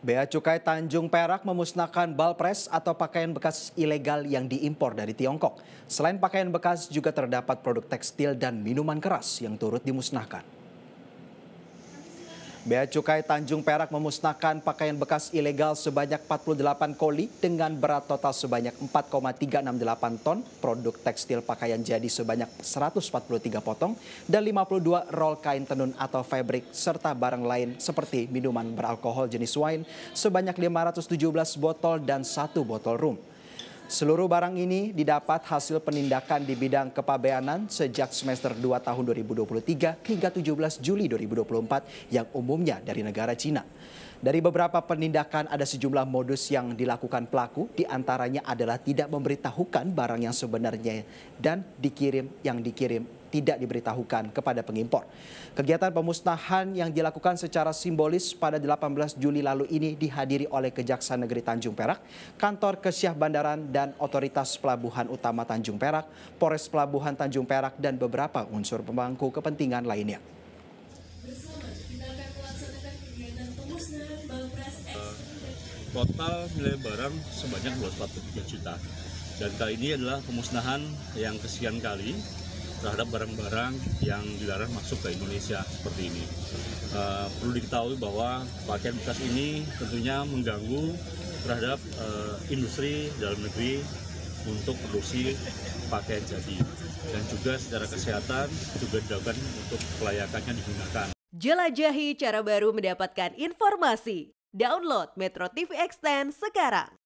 Bea Cukai Tanjung Perak memusnahkan balpres atau pakaian bekas ilegal yang diimpor dari Tiongkok. Selain pakaian bekas juga terdapat produk tekstil dan minuman keras yang turut dimusnahkan. Bea Cukai Tanjung Perak memusnahkan pakaian bekas ilegal sebanyak 48 koli dengan berat total sebanyak 4,368 ton, produk tekstil pakaian jadi sebanyak 143 potong, dan 52 roll kain tenun atau fabric, serta barang lain seperti minuman beralkohol jenis wine sebanyak 517 botol dan satu botol rum. Seluruh barang ini didapat hasil penindakan di bidang kepabeanan sejak semester 2 tahun 2023 hingga 17 Juli 2024 yang umumnya dari negara Cina. Dari beberapa penindakan ada sejumlah modus yang dilakukan pelaku, diantaranya adalah tidak memberitahukan barang yang sebenarnya dan dikirim yang dikirim tidak diberitahukan kepada pengimpor. Kegiatan pemusnahan yang dilakukan secara simbolis pada 18 Juli lalu ini dihadiri oleh Kejaksaan Negeri Tanjung Perak, Kantor Kesyah Bandaran dan Otoritas Pelabuhan Utama Tanjung Perak, Polres Pelabuhan Tanjung Perak dan beberapa unsur pemangku kepentingan lainnya. total nilai barang sebanyak 243 juta. Dan kali ini adalah pemusnahan yang kesekian kali terhadap barang-barang yang dilarang masuk ke Indonesia seperti ini. Uh, perlu diketahui bahwa pakaian bekas ini tentunya mengganggu terhadap uh, industri dalam negeri untuk produksi pakaian jadi dan juga secara kesehatan juga dilakukan untuk kelayakannya digunakan. Jelajahi cara baru mendapatkan informasi. Download Metro TV Extend sekarang.